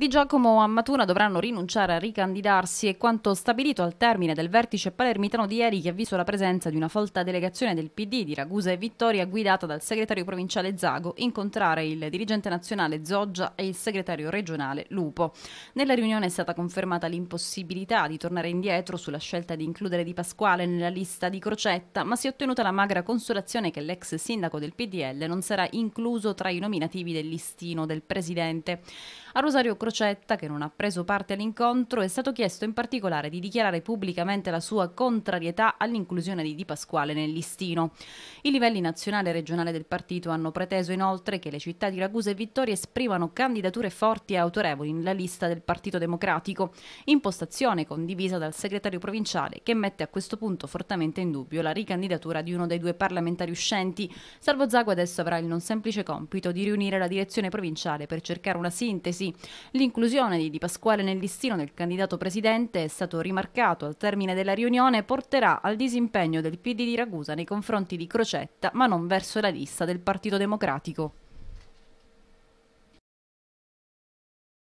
Di Giacomo Ammatuna dovranno rinunciare a ricandidarsi e quanto stabilito al termine del vertice palermitano di ieri che ha visto la presenza di una folta delegazione del PD di Ragusa e Vittoria guidata dal segretario provinciale Zago incontrare il dirigente nazionale Zoggia e il segretario regionale Lupo. Nella riunione è stata confermata l'impossibilità di tornare indietro sulla scelta di includere Di Pasquale nella lista di Crocetta, ma si è ottenuta la magra consolazione che l'ex sindaco del PDL non sarà incluso tra i nominativi del listino del presidente. A Rosario Crocetta Crocetta, che non ha preso parte all'incontro, è stato chiesto in particolare di dichiarare pubblicamente la sua contrarietà all'inclusione di Di Pasquale nel listino. I livelli nazionale e regionale del partito hanno preteso inoltre che le città di Ragusa e Vittoria esprimano candidature forti e autorevoli nella lista del Partito Democratico, impostazione condivisa dal segretario provinciale che mette a questo punto fortemente in dubbio la ricandidatura di uno dei due parlamentari uscenti. Salvo Zago adesso avrà il non semplice compito di riunire la direzione provinciale per cercare una sintesi. L'inclusione di Di Pasquale nel listino del candidato presidente, è stato rimarcato al termine della riunione, porterà al disimpegno del PD di Ragusa nei confronti di Crocetta, ma non verso la lista del Partito Democratico.